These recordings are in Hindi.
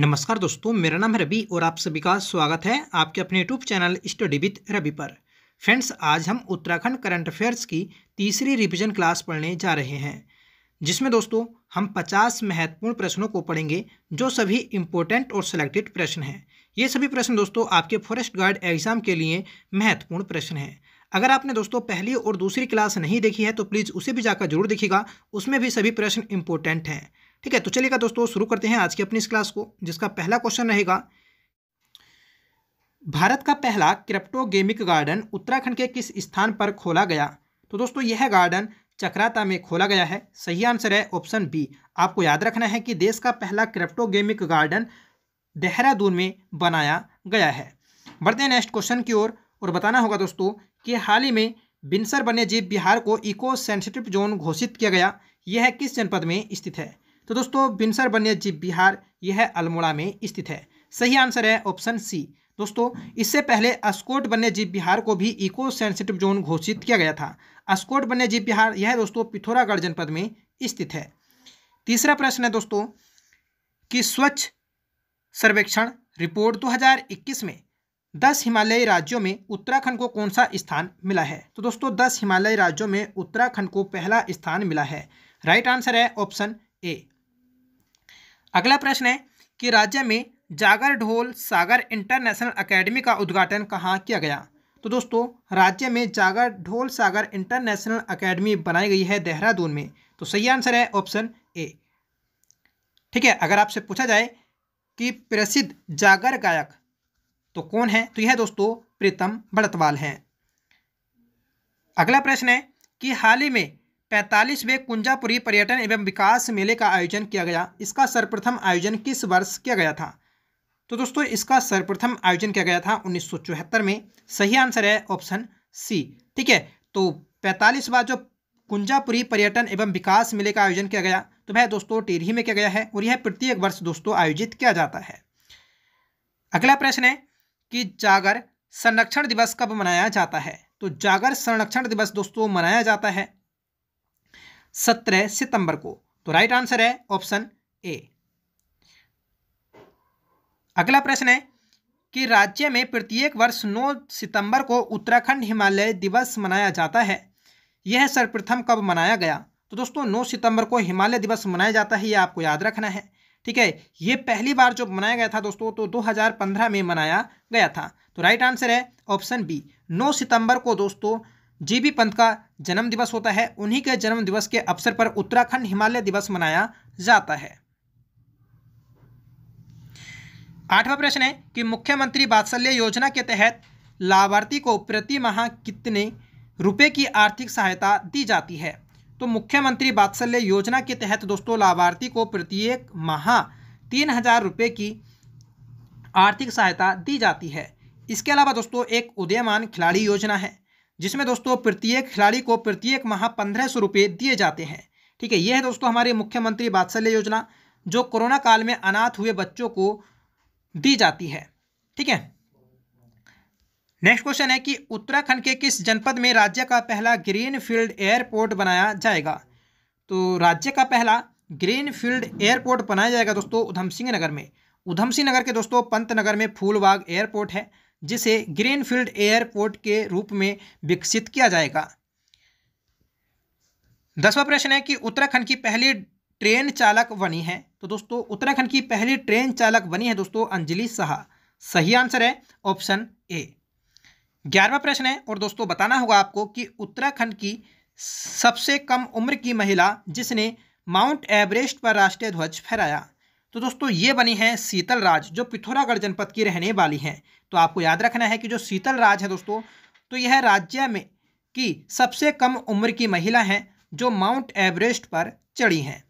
नमस्कार दोस्तों मेरा नाम है रवि और आप सभी का स्वागत है आपके अपने YouTube channel study with Ravi पर फ्रेंड्स आज हम उत्तराखंड करंट अफेयर्स की तीसरी रिवीजन क्लास पढ़ने जा रहे हैं जिसमें दोस्तों हम 50 महत्वपूर्ण प्रश्नों को पढ़ेंगे जो सभी इम्पोर्टेंट और सिलेक्टेड प्रश्न हैं ये सभी प्रश्न दोस्तों आपके फॉरेस्ट गार्ड एग्जाम के लिए महत्वपूर्ण प्रश्न हैं अगर आपने दोस्तों पहली और दूसरी क्लास नहीं देखी है तो प्लीज़ उसे भी जाकर जरूर देखिएगा उसमें भी सभी प्रश्न इम्पोर्टेंट हैं ठीक है तो चलिएगा दोस्तों शुरू करते हैं आज की अपनी इस क्लास को जिसका पहला क्वेश्चन रहेगा भारत का पहला क्रिप्टोगेमिक गार्डन उत्तराखंड के किस स्थान पर खोला गया तो दोस्तों यह गार्डन चक्राता में खोला गया है सही आंसर है ऑप्शन बी आपको याद रखना है कि देश का पहला गेमिक गार्डन देहरादून में बनाया गया है बढ़ते हैं नेक्स्ट क्वेश्चन की ओर और, और बताना होगा दोस्तों कि हाल ही में बिनसर वन्यजीव बिहार को इको सेंसिटिव जोन घोषित किया गया यह किस जनपद में स्थित है तो दोस्तों बिनसर वन्य जीव बिहार यह अल्मोड़ा में स्थित है सही आंसर है ऑप्शन सी दोस्तों इससे पहले अस्कोट वन्यजीव बिहार को भी इको सेंसिटिव जोन घोषित किया गया था अस्कोट वन्यजीव बिहार यह दोस्तों पिथौरागढ़ जनपद में स्थित है तीसरा प्रश्न है दोस्तों कि स्वच्छ सर्वेक्षण रिपोर्ट 2021 में 10 हिमालयी राज्यों में उत्तराखंड को कौन सा स्थान मिला है तो दोस्तों 10 हिमालयी राज्यों में उत्तराखंड को पहला स्थान मिला है राइट आंसर है ऑप्शन ए अगला प्रश्न है कि राज्य में जागर ढोल सागर इंटरनेशनल अकेडमी का उद्घाटन कहाँ किया गया तो दोस्तों राज्य में जागर ढोल सागर इंटरनेशनल अकेडमी बनाई गई है देहरादून में तो सही आंसर है ऑप्शन ए ठीक है अगर आपसे पूछा जाए कि प्रसिद्ध जागर गायक तो कौन है तो यह दोस्तों प्रीतम बड़तवाल हैं अगला प्रश्न है कि हाल ही में पैंतालीसवें कुंजापुरी पर्यटन एवं विकास मेले का आयोजन किया गया इसका सर्वप्रथम आयोजन किस वर्ष किया गया था तो दोस्तों इसका सर्वप्रथम आयोजन किया गया था उन्नीस में सही आंसर है ऑप्शन सी ठीक है तो पैंतालीसवा जो कुंजापुरी पर्यटन एवं विकास मेले का आयोजन किया गया तो वह दोस्तों टेरही में किया गया है और यह प्रत्येक वर्ष दोस्तों आयोजित किया जाता है अगला प्रश्न है कि जागर संरक्षण दिवस कब मनाया जाता है तो जागर संरक्षण दिवस दोस्तों मनाया जाता है सत्रह सितंबर को तो राइट आंसर है ऑप्शन ए अगला प्रश्न है कि राज्य में प्रत्येक वर्ष 9 सितंबर को उत्तराखंड हिमालय दिवस मनाया जाता है यह सर्वप्रथम कब मनाया गया तो दोस्तों 9 सितंबर को हिमालय दिवस मनाया जाता है यह आपको याद रखना है ठीक है ये पहली बार जो मनाया गया था दोस्तों तो 2015 में मनाया गया था तो राइट आंसर है ऑप्शन बी 9 सितंबर को दोस्तों जी बी पंत का जन्म दिवस होता है उन्हीं के जन्म दिवस के अवसर पर उत्तराखंड हिमालय दिवस मनाया जाता है आठवां प्रश्न है कि मुख्यमंत्री बात्सल्य योजना के तहत लाभार्थी को प्रति माह कितने रुपए की आर्थिक सहायता दी जाती है तो मुख्यमंत्री बात्सल्य योजना के तहत दोस्तों लाभार्थी को प्रत्येक माह तीन हज़ार रुपये की आर्थिक सहायता दी जाती है इसके अलावा दोस्तों एक उदयमान खिलाड़ी योजना है जिसमें दोस्तों प्रत्येक खिलाड़ी को प्रत्येक माह पंद्रह सौ रुपये दिए जाते हैं ठीक है यह है दोस्तों हमारी मुख्यमंत्री बात्सल्य योजना जो कोरोना काल में अनाथ हुए बच्चों को दी जाती है ठीक है नेक्स्ट क्वेश्चन है कि उत्तराखंड के किस जनपद में राज्य का पहला ग्रीन फील्ड एयरपोर्ट बनाया जाएगा तो राज्य का पहला ग्रीन फील्ड एयरपोर्ट बनाया जाएगा दोस्तों उधम सिंह नगर में उधम सिंह नगर के दोस्तों पंत नगर में फूलबाग एयरपोर्ट है जिसे ग्रीनफील्ड एयरपोर्ट के रूप में विकसित किया जाएगा दसवां प्रश्न है कि उत्तराखंड की पहली ट्रेन चालक बनी है तो दोस्तों उत्तराखंड की पहली ट्रेन चालक बनी है दोस्तों अंजलि शाह सही आंसर है ऑप्शन ए ग्यारहवा प्रश्न है और दोस्तों बताना होगा आपको कि उत्तराखंड की सबसे कम उम्र की महिला जिसने माउंट एवरेस्ट पर राष्ट्रीय ध्वज फहराया तो दोस्तों ये बनी हैं शीतल राज जो पिथौरागढ़ जनपद की रहने वाली हैं तो आपको याद रखना है कि जो शीतल राज है दोस्तों तो यह राज्य में की सबसे कम उम्र की महिला हैं जो माउंट एवरेस्ट पर चढ़ी हैं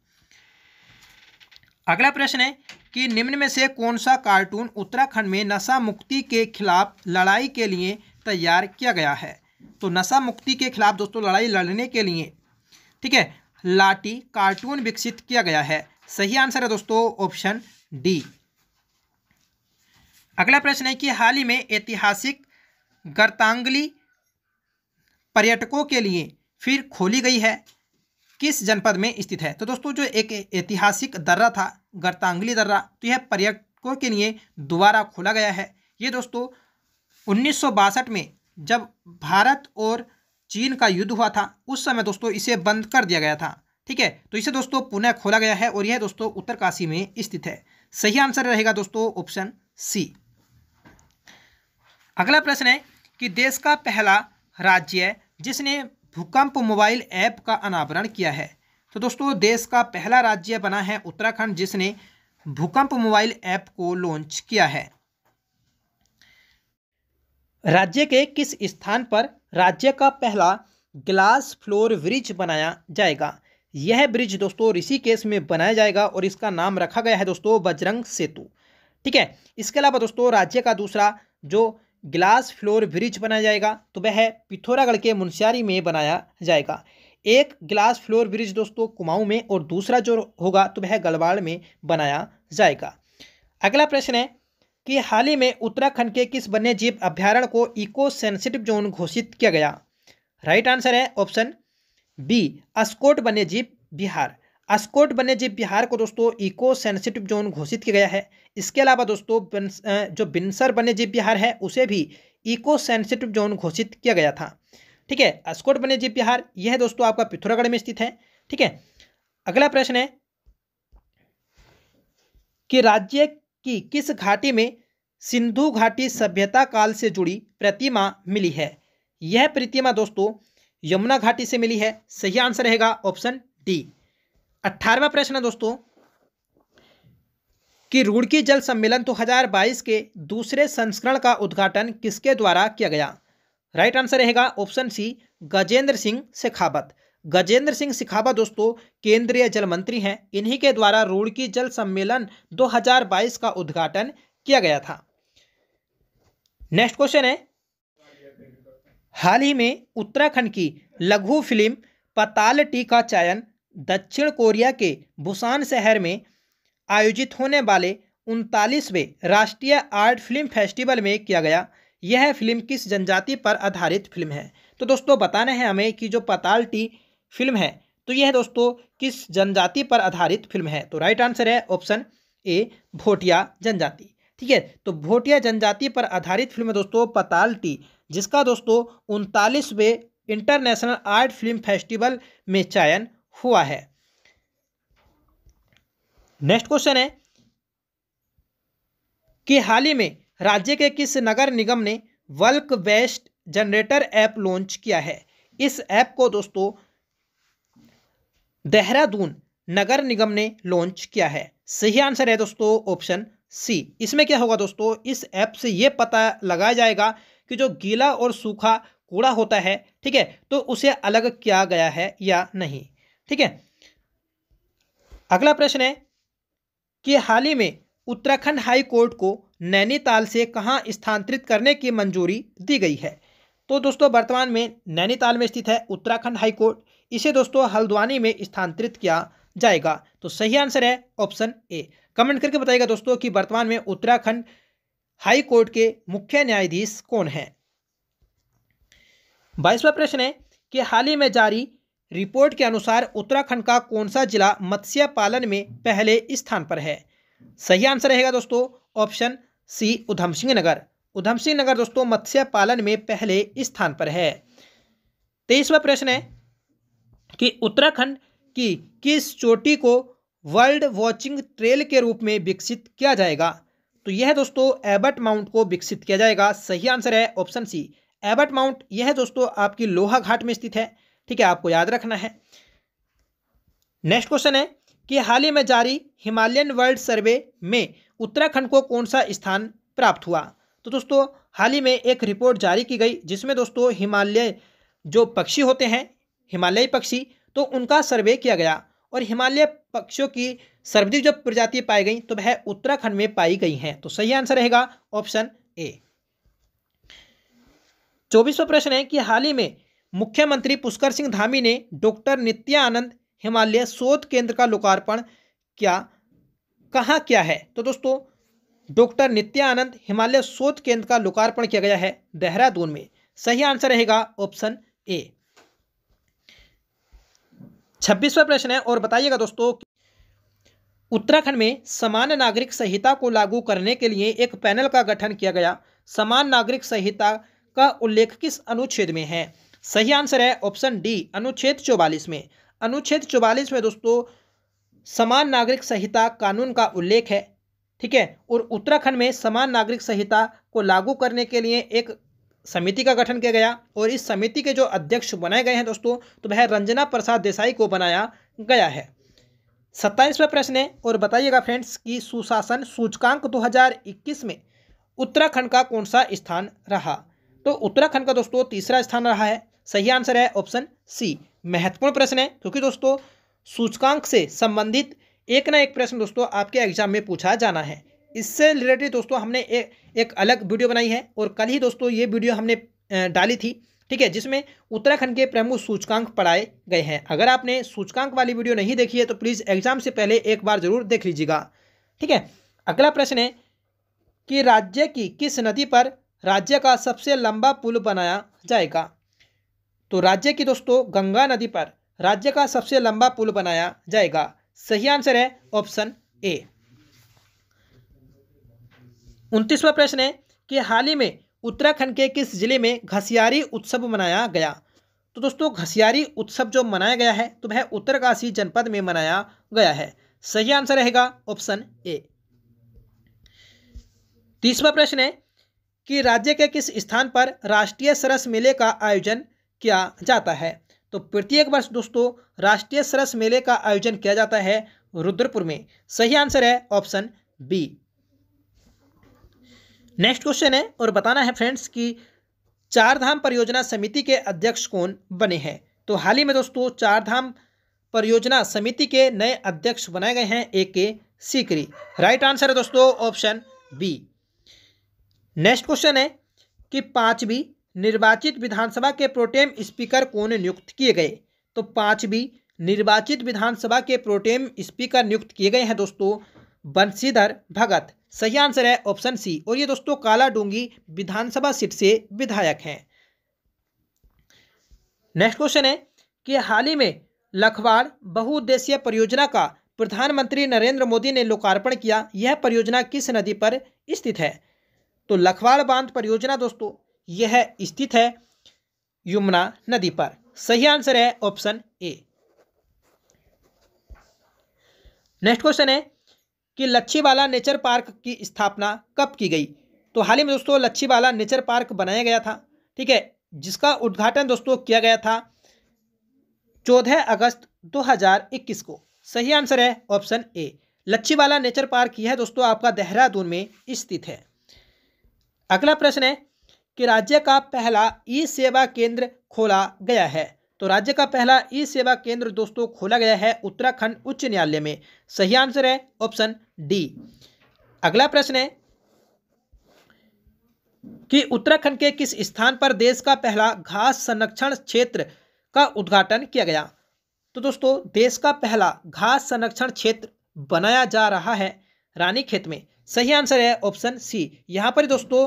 अगला प्रश्न है कि निम्न में से कौन सा कार्टून उत्तराखंड में नशा मुक्ति के खिलाफ लड़ाई के लिए तैयार किया गया है तो नशा मुक्ति के खिलाफ दोस्तों लड़ाई लड़ने के लिए ठीक है लाठी कार्टून विकसित किया गया है सही आंसर है दोस्तों ऑप्शन डी अगला प्रश्न है कि हाल ही में ऐतिहासिक गर्तांगली पर्यटकों के लिए फिर खोली गई है किस जनपद में स्थित है तो दोस्तों जो एक ऐतिहासिक दर्रा था गर्तांगली दर्रा तो यह पर्यटकों के लिए दोबारा खोला गया है ये दोस्तों उन्नीस में जब भारत और चीन का युद्ध हुआ था उस समय दोस्तों इसे बंद कर दिया गया था ठीक है तो इसे दोस्तों पुनः खोला गया है और यह दोस्तों उत्तरकाशी में स्थित है सही आंसर रहेगा दोस्तों ऑप्शन सी अगला प्रश्न है कि देश का पहला राज्य जिसने भूकंप मोबाइल ऐप का अनावरण किया है तो दोस्तों देश का पहला राज्य बना है उत्तराखंड जिसने भूकंप मोबाइल ऐप को लॉन्च किया है राज्य के किस स्थान पर राज्य का पहला ग्लास फ्लोर ब्रिज बनाया जाएगा यह ब्रिज दोस्तों ऋषिकेश में बनाया जाएगा और इसका नाम रखा गया है दोस्तों बजरंग सेतु ठीक है इसके अलावा दोस्तों राज्य का दूसरा जो ग्लास फ्लोर ब्रिज बनाया जाएगा तो वह पिथौरागढ़ के मुंशियारी में बनाया जाएगा एक ग्लास फ्लोर ब्रिज दोस्तों कुमाऊं में और दूसरा जो होगा तो वह गलवाड़ में बनाया जाएगा अगला प्रश्न है कि हाल ही में उत्तराखंड के किस वन्य जीव अभ्यारण्य को इको सेंसिटिव जोन घोषित किया गया राइट आंसर है ऑप्शन बी अस्कोट वन्यजीव बिहार अस्कोट वन्यजीव बिहार को दोस्तों इको सेंसिटिव जोन घोषित किया गया है इसके अलावा दोस्तों जो बिनसर वन्यजीव बिहार है उसे भी इको सेंसिटिव जोन घोषित किया गया था ठीक है अस्कोट वन्यजीव बिहार यह दोस्तों आपका पिथौरागढ़ में स्थित है ठीक है अगला प्रश्न है कि राज्य की किस घाटी में सिंधु घाटी सभ्यता काल से जुड़ी प्रतिमा मिली है यह प्रतिमा दोस्तों यमुना घाटी से मिली है सही आंसर रहेगा ऑप्शन डी अट्ठारहवा प्रश्न है दोस्तों कि रुड़की जल सम्मेलन 2022 तो के दूसरे संस्करण का उद्घाटन किसके द्वारा किया गया राइट आंसर रहेगा ऑप्शन सी गजेंद्र सिंह शेखावत गजेंद्र सिंह शेखावत दोस्तों केंद्रीय जल मंत्री हैं इन्हीं के द्वारा रुड़की जल सम्मेलन 2022 का उद्घाटन किया गया था नेक्स्ट क्वेश्चन है हाल ही में उत्तराखंड की लघु फिल्म पताल टी का चयन दक्षिण कोरिया के बुसान शहर में आयोजित होने वाले उनतालीसवें राष्ट्रीय आर्ट फिल्म फेस्टिवल में किया गया यह फिल्म किस जनजाति पर आधारित फिल्म है तो दोस्तों बताना है हमें कि जो पताल टी फिल्म है तो यह दोस्तों किस जनजाति पर आधारित फिल्म है तो राइट आंसर है ऑप्शन ए भोटिया जनजाति ठीक है तो भोटिया जनजाति पर आधारित फिल्म है दोस्तों पताल टी जिसका दोस्तों उनतालीसवें इंटरनेशनल आर्ट फिल्म फेस्टिवल में चयन हुआ है नेक्स्ट क्वेश्चन है कि हाल ही में राज्य के किस नगर निगम ने bulk waste generator app launch किया है इस ऐप को दोस्तों देहरादून नगर निगम ने लॉन्च किया है सही आंसर है दोस्तों ऑप्शन सी इसमें क्या होगा दोस्तों इस ऐप से ये पता लगाया जाएगा कि जो गीला और सूखा कूड़ा होता है ठीक है तो उसे अलग किया गया है या नहीं ठीक है अगला प्रश्न है कि हाल ही में उत्तराखंड हाई कोर्ट को नैनीताल से कहाँ स्थानांतरित करने की मंजूरी दी गई है तो दोस्तों वर्तमान में नैनीताल में स्थित है उत्तराखंड हाई कोर्ट इसे दोस्तों हल्द्वानी में स्थानांतरित किया जाएगा तो सही आंसर है ऑप्शन ए कमेंट करके बताइएगा दोस्तों कि वर्तमान में उत्तराखंड हाई कोर्ट के मुख्य न्यायाधीश कौन हैं बाईसवा प्रश्न है कि हाल ही में जारी रिपोर्ट के अनुसार उत्तराखंड का कौन सा जिला मत्स्य पालन में पहले स्थान पर है सही आंसर रहेगा दोस्तों ऑप्शन सी उधम सिंह नगर उधम सिंह नगर दोस्तों मत्स्य पालन में पहले स्थान पर है तेईसवा प्रश्न है कि उत्तराखंड की किस चोटी को वर्ल्ड वॉचिंग ट्रेल के रूप में विकसित किया जाएगा तो यह दोस्तों एबर्ट माउंट को विकसित किया जाएगा सही आंसर है ऑप्शन सी एबर्ट माउंट यह दोस्तों आपकी लोहा घाट में स्थित है ठीक है आपको याद रखना है नेक्स्ट क्वेश्चन है कि हाल ही में जारी हिमालयन वर्ल्ड सर्वे में उत्तराखंड को कौन सा स्थान प्राप्त हुआ तो दोस्तों हाल ही में एक रिपोर्ट जारी की गई जिसमें दोस्तों हिमालय जो पक्षी होते हैं हिमालयी पक्षी तो उनका सर्वे किया गया और हिमालय पक्षियों की सर्वाधिक जो प्रजातियां पाई गई तो वह उत्तराखंड में पाई गई हैं तो सही आंसर रहेगा ऑप्शन ए चौबीसवा प्रश्न है कि हाल ही में मुख्यमंत्री पुष्कर सिंह धामी ने डॉक्टर नित्यानंद हिमालय शोध केंद्र का लोकार्पण क्या कहाँ क्या है तो दोस्तों डॉक्टर नित्यानंद हिमालय शोध केंद्र का लोकार्पण किया गया है देहरादून में सही आंसर रहेगा ऑप्शन ए छब्बीसवा प्रश्न है और बताइएगा दोस्तों उत्तराखंड में समान नागरिक संहिता को लागू करने के लिए एक पैनल का गठन किया गया समान नागरिक संहिता का उल्लेख किस अनुच्छेद में है सही आंसर है ऑप्शन डी अनुच्छेद चौवालीस में अनुच्छेद चौवालीस में दोस्तों समान नागरिक संहिता कानून का उल्लेख है ठीक है और उत्तराखंड में समान नागरिक संहिता को लागू करने के लिए एक समिति का गठन किया गया और इस समिति के जो अध्यक्ष बनाए गए हैं दोस्तों तो वह रंजना प्रसाद देसाई को बनाया गया है सत्ताईसवा प्रश्न है और बताइएगा फ्रेंड्स कि सुशासन सूचकांक 2021 में उत्तराखंड का कौन सा स्थान रहा तो उत्तराखंड का दोस्तों तीसरा स्थान रहा है सही आंसर है ऑप्शन सी महत्वपूर्ण प्रश्न है क्योंकि दोस्तों सूचकांक से संबंधित एक ना एक प्रश्न दोस्तों आपके एग्जाम में पूछा जाना है इससे रिलेटेड दोस्तों हमने एक एक अलग वीडियो बनाई है और कल ही दोस्तों ये वीडियो हमने डाली थी ठीक है जिसमें उत्तराखंड के प्रमुख सूचकांक पढ़ाए गए हैं अगर आपने सूचकांक वाली वीडियो नहीं देखी है तो प्लीज़ एग्जाम से पहले एक बार जरूर देख लीजिएगा ठीक है अगला प्रश्न है कि राज्य की किस नदी पर राज्य का सबसे लंबा पुल बनाया जाएगा तो राज्य की दोस्तों गंगा नदी पर राज्य का सबसे लंबा पुल बनाया जाएगा सही आंसर है ऑप्शन ए उनतीसवा प्रश्न है कि हाल ही में उत्तराखंड के किस जिले में घसियारी उत्सव मनाया गया तो दोस्तों घसियारी उत्सव जो मनाया गया है तो वह उत्तरकाशी जनपद में मनाया गया है सही आंसर रहेगा ऑप्शन ए तीसवा प्रश्न है कि राज्य के किस स्थान पर राष्ट्रीय सरस मेले का आयोजन किया जाता है तो प्रत्येक वर्ष दोस्तों राष्ट्रीय सरस मेले का आयोजन किया जाता है रुद्रपुर में सही आंसर है ऑप्शन बी नेक्स्ट क्वेश्चन है और बताना है फ्रेंड्स कि चारधाम परियोजना समिति के अध्यक्ष कौन बने हैं तो हाल ही में दोस्तों चारधाम परियोजना समिति के नए अध्यक्ष बनाए गए हैं ए के सीकरी राइट आंसर है दोस्तों ऑप्शन बी नेक्स्ट क्वेश्चन है कि पांचवी निर्वाचित विधानसभा के प्रोटेम स्पीकर कौन नियुक्त किए गए तो पांचवी निर्वाचित विधानसभा के प्रोटेम स्पीकर नियुक्त किए गए हैं दोस्तों बंशीधर भगत सही आंसर है ऑप्शन सी और ये दोस्तों काला डूंगी विधानसभा सीट से विधायक हैं नेक्स्ट क्वेश्चन है कि हाल ही में लखवाड़ बहुउद्देशीय परियोजना का प्रधानमंत्री नरेंद्र मोदी ने लोकार्पण किया यह परियोजना किस नदी पर स्थित है तो लखवाड़ बांध परियोजना दोस्तों यह स्थित है यमुना नदी पर सही आंसर है ऑप्शन ए नेक्स्ट क्वेश्चन है कि लच्छीवाला नेचर पार्क की स्थापना कब की गई तो हाल ही में दोस्तों लच्छीवाला नेचर पार्क बनाया गया था ठीक है जिसका उद्घाटन दोस्तों किया गया था चौदह अगस्त 2021 को सही आंसर है option A Lachhiwala nature park यह दोस्तों आपका देहरादून में स्थित है अगला प्रश्न है कि राज्य का पहला ई सेवा केंद्र खोला गया है तो राज्य का पहला ई सेवा केंद्र दोस्तों खोला गया है उत्तराखंड उच्च न्यायालय में सही आंसर है ऑप्शन डी अगला प्रश्न है कि उत्तराखंड के किस स्थान पर देश का पहला घास संरक्षण क्षेत्र का उद्घाटन किया गया तो दोस्तों देश का पहला घास संरक्षण क्षेत्र बनाया जा रहा है रानी खेत में सही आंसर है ऑप्शन सी यहां पर दोस्तों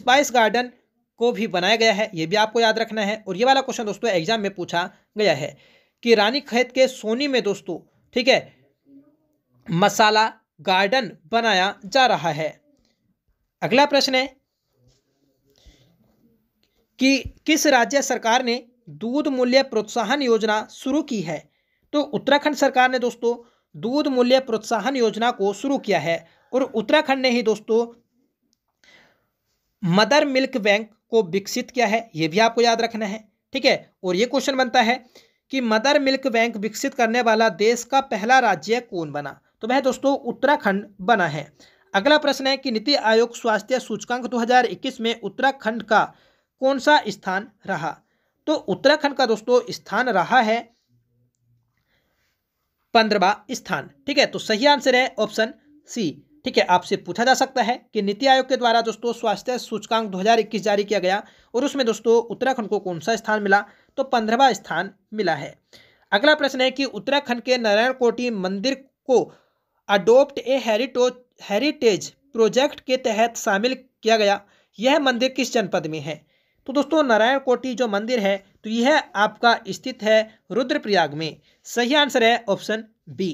स्पाइस गार्डन को भी बनाया गया है ये भी आपको याद रखना है और ये वाला क्वेश्चन दोस्तों एग्जाम में पूछा गया है कि रानी खेत के सोनी में दोस्तों ठीक है मसाला गार्डन बनाया जा रहा है अगला प्रश्न है कि किस राज्य सरकार ने दूध मूल्य प्रोत्साहन योजना शुरू की है तो उत्तराखंड सरकार ने दोस्तों दूध मूल्य प्रोत्साहन योजना को शुरू किया है और उत्तराखंड ने ही दोस्तों मदर मिल्क बैंक को विकसित किया है ये भी आपको याद रखना है ठीक है और ये क्वेश्चन बनता है कि मदर मिल्क बैंक विकसित करने वाला देश का पहला राज्य कौन बना तो वह दोस्तों उत्तराखंड बना है अगला प्रश्न है कि नीति आयोग स्वास्थ्य सूचकांक 2021 में उत्तराखंड का कौन सा स्थान रहा तो उत्तराखंड का दोस्तों स्थान रहा है पंद्रवा स्थान ठीक है तो सही आंसर है ऑप्शन सी ठीक है आपसे पूछा जा सकता है कि नीति आयोग के द्वारा दोस्तों स्वास्थ्य सूचकांक 2021 जारी किया गया और उसमें दोस्तों उत्तराखंड को कौन सा स्थान मिला तो पंद्रहवा स्थान मिला है अगला प्रश्न है कि उत्तराखंड के नारायण कोटी मंदिर को adopt a heritage heritage project के तहत शामिल किया गया यह मंदिर किस जनपद में है तो दोस्तों नारायण कोटी जो मंदिर है तो यह आपका स्थित है रुद्रप्रयाग में सही आंसर है ऑप्शन बी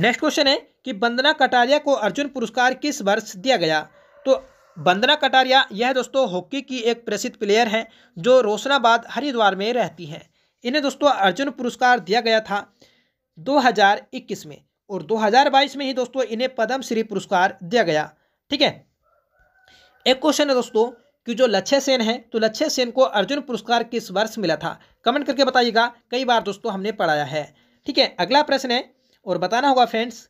नेक्स्ट क्वेश्चन है कि वंदना कटारिया को अर्जुन पुरस्कार किस वर्ष दिया गया तो वंदना कटारिया यह दोस्तों हॉकी की एक प्रसिद्ध प्लेयर हैं जो रोशनाबाद हरिद्वार में रहती हैं इन्हें दोस्तों अर्जुन पुरस्कार दिया गया था 2021 में और 2022 में ही दोस्तों इन्हें पद्मश्री पुरस्कार दिया गया ठीक है एक क्वेश्चन है दोस्तों कि जो लक्ष्य सेन है तो लक्ष्य सेन को अर्जुन पुरस्कार किस वर्ष मिला था कमेंट करके बताइएगा कई बार दोस्तों हमने पढ़ाया है ठीक है अगला प्रश्न है और बताना होगा फ्रेंड्स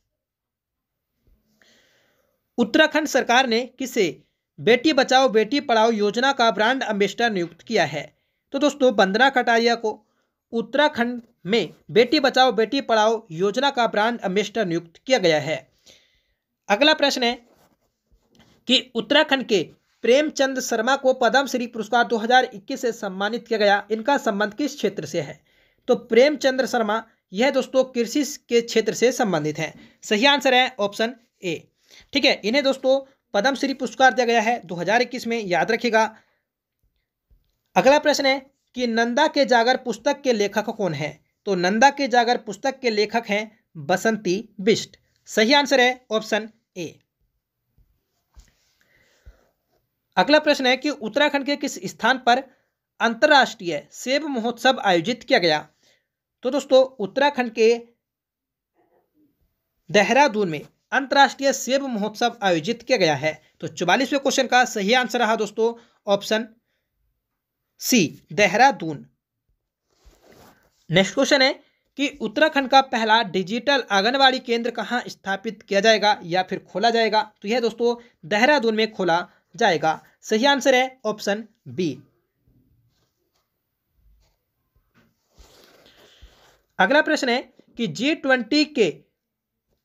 उत्तराखंड सरकार ने किसे बेटी बचाओ बेटी पढ़ाओ योजना का ब्रांड अम्बेसडर नियुक्त किया है तो दोस्तों बंदना कटारिया को उत्तराखंड में बेटी बचाओ बेटी पढ़ाओ योजना का ब्रांड एम्बेसडर नियुक्त किया गया है अगला प्रश्न है कि उत्तराखंड के प्रेमचंद शर्मा को पद्मश्री पुरस्कार 2021 से सम्मानित किया गया इनका संबंध किस क्षेत्र से है तो प्रेमचंद्र शर्मा यह दोस्तों कृषि के क्षेत्र से संबंधित हैं सही आंसर है ऑप्शन ए ठीक है इन्हें दोस्तों पद्मश्री पुरस्कार दिया गया है 2021 में याद रखिएगा अगला प्रश्न है कि नंदा के जागर पुस्तक के लेखक कौन है तो नंदा के जागर पुस्तक के लेखक हैं बसंती बिष्ट सही आंसर है ऑप्शन ए अगला प्रश्न है कि उत्तराखंड के किस स्थान पर अंतर्राष्ट्रीय सेब महोत्सव आयोजित किया गया तो दोस्तों उत्तराखंड के देहरादून में अंतर्राष्ट्रीय सेब महोत्सव आयोजित किया गया है तो चौवालीसवें क्वेश्चन का सही आंसर रहा दोस्तों option C Dehradun next question है कि उत्तराखंड का पहला डिजिटल आंगनबाड़ी केंद्र कहां स्थापित किया जाएगा या फिर खोला जाएगा तो यह दोस्तों देहरादून में खोला जाएगा सही आंसर है ऑप्शन बी अगला प्रश्न है कि जी ट्वेंटी के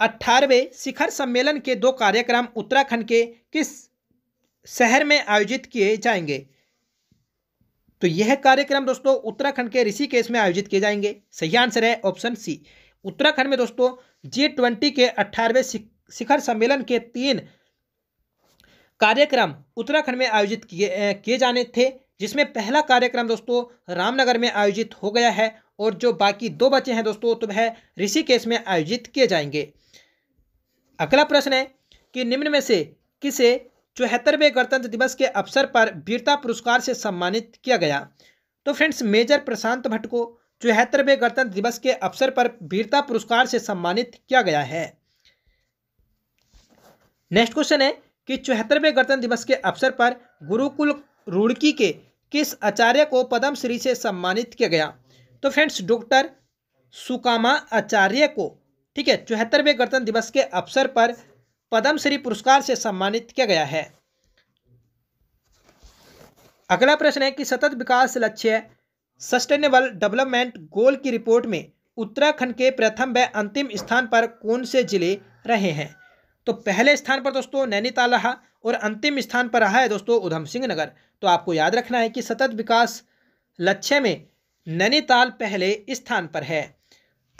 अठारहवें शिखर सम्मेलन के दो कार्यक्रम उत्तराखंड के किस शहर में आयोजित किए जाएंगे तो यह कार्यक्रम दोस्तों उत्तराखंड के ऋषिकेश में आयोजित किए जाएंगे सही आंसर है ऑप्शन सी उत्तराखंड में दोस्तों जी ट्वेंटी के अठारहवें शिखर सम्मेलन के तीन कार्यक्रम उत्तराखंड में आयोजित किए किए जाने थे जिसमें पहला कार्यक्रम दोस्तों रामनगर में आयोजित हो गया है और जो बाकी दो बचे हैं दोस्तों तो वह ऋषिकेश में आयोजित किए जाएंगे अगला प्रश्न है कि निम्न में से किसे चौहत्तरवें गणतंत्र दिवस के अवसर पर वीरता पुरस्कार से सम्मानित किया गया तो फ्रेंड्स मेजर प्रशांत भट्ट को चौहत्तरवें गणतंत्र दिवस के अवसर पर वीरता पुरस्कार से सम्मानित किया गया है नेक्स्ट क्वेश्चन है कि चौहत्तरवें गणतंत्र दिवस के अवसर पर गुरुकुल रुड़की के किस आचार्य को पद्मश्री से सम्मानित किया गया तो फ्रेंड्स डॉक्टर सुकामा आचार्य को ठीक है चौहत्तरवें गणतंत्र दिवस के अवसर पर पद्मश्री पुरस्कार से सम्मानित किया गया है अगला प्रश्न है कि सतत विकास लक्ष्य सस्टेनेबल डेवलपमेंट गोल की रिपोर्ट में उत्तराखंड के प्रथम व अंतिम स्थान पर कौन से जिले रहे हैं तो पहले स्थान पर दोस्तों नैनीताल रहा और अंतिम स्थान पर रहा है दोस्तों उधम सिंह नगर तो आपको याद रखना है कि सतत विकास लक्ष्य में नैनीताल पहले स्थान पर है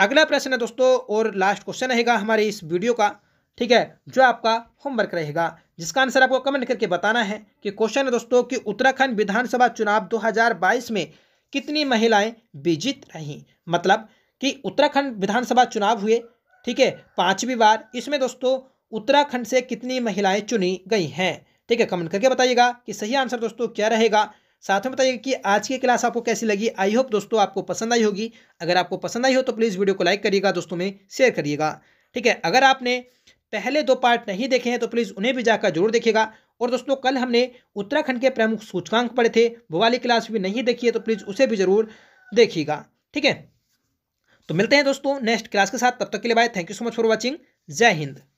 अगला प्रश्न है दोस्तों और लास्ट क्वेश्चन रहेगा हमारे इस वीडियो का ठीक है जो आपका होमवर्क रहेगा जिसका आंसर आपको कमेंट करके बताना है कि क्वेश्चन है दोस्तों कि उत्तराखंड विधानसभा चुनाव 2022 में कितनी महिलाएं विजित रहीं मतलब कि उत्तराखंड विधानसभा चुनाव हुए ठीक है पांचवी बार इसमें दोस्तों उत्तराखंड से कितनी महिलाएं चुनी गई हैं ठीक है कमेंट करके बताइएगा कि सही आंसर दोस्तों क्या रहेगा साथ में बताइए कि आज की क्लास आपको कैसी लगी आई होप दोस्तों आपको पसंद आई होगी अगर आपको पसंद आई हो तो प्लीज़ वीडियो को लाइक करिएगा दोस्तों में शेयर करिएगा ठीक है अगर आपने पहले दो पार्ट नहीं देखे हैं तो प्लीज़ उन्हें भी जाकर जरूर देखेगा और दोस्तों कल हमने उत्तराखंड के प्रमुख सूचकांक पढ़े थे वो वाली क्लास भी नहीं देखी है तो प्लीज़ उसे भी ज़रूर देखिएगा ठीक है तो मिलते हैं दोस्तों नेक्स्ट क्लास के साथ तब तक के लिए bye thank you so much for watching जय हिंद